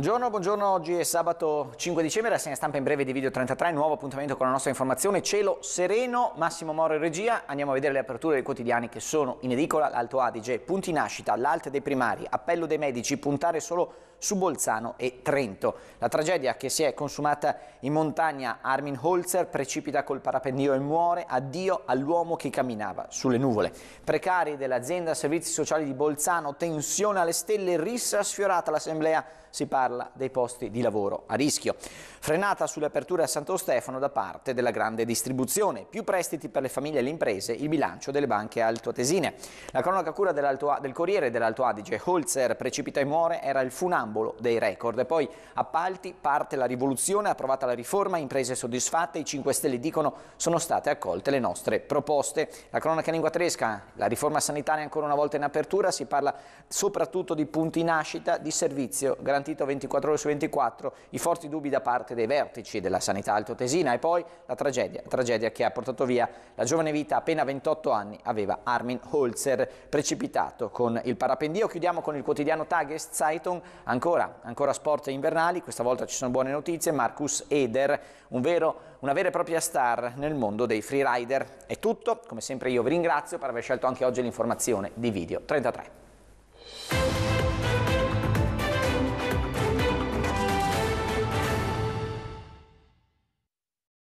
Buongiorno, buongiorno, oggi è sabato 5 dicembre, la segna stampa in breve di Video 33, nuovo appuntamento con la nostra informazione, cielo sereno, Massimo Moro in regia, andiamo a vedere le aperture dei quotidiani che sono in edicola, l'Alto Adige, punti nascita, l'Alte dei primari, appello dei medici, puntare solo su Bolzano e Trento. La tragedia che si è consumata in montagna Armin Holzer precipita col parapendio e muore, addio all'uomo che camminava sulle nuvole. Precari dell'azienda servizi sociali di Bolzano, tensione alle stelle, rissa sfiorata l'assemblea, si parla dei posti di lavoro a rischio. Frenata sulle aperture a Santo Stefano da parte della grande distribuzione, più prestiti per le famiglie e le imprese, il bilancio delle banche altoatesine. La cronaca cura del Corriere dell'Alto Adige, Holzer precipita e muore, era il funambolo nell'ambito dei record. E poi appalti, parte la rivoluzione, approvata la riforma, imprese soddisfatte, i 5 Stelle dicono sono state accolte le nostre proposte. La cronaca lingua tedesca, la riforma sanitaria ancora una volta in apertura, si parla soprattutto di punti nascita, di servizio garantito 24 ore su 24, i forti dubbi da parte dei vertici della sanità altoatesina e poi la tragedia, tragedia che ha portato via la giovane vita appena 28 anni aveva Armin Holzer precipitato con il parapendio. Chiudiamo con il quotidiano Tageszeitung, Zeitung. Ancora, ancora sport invernali, questa volta ci sono buone notizie, Marcus Eder, un vero, una vera e propria star nel mondo dei freerider. È tutto, come sempre io vi ringrazio per aver scelto anche oggi l'informazione di Video 33.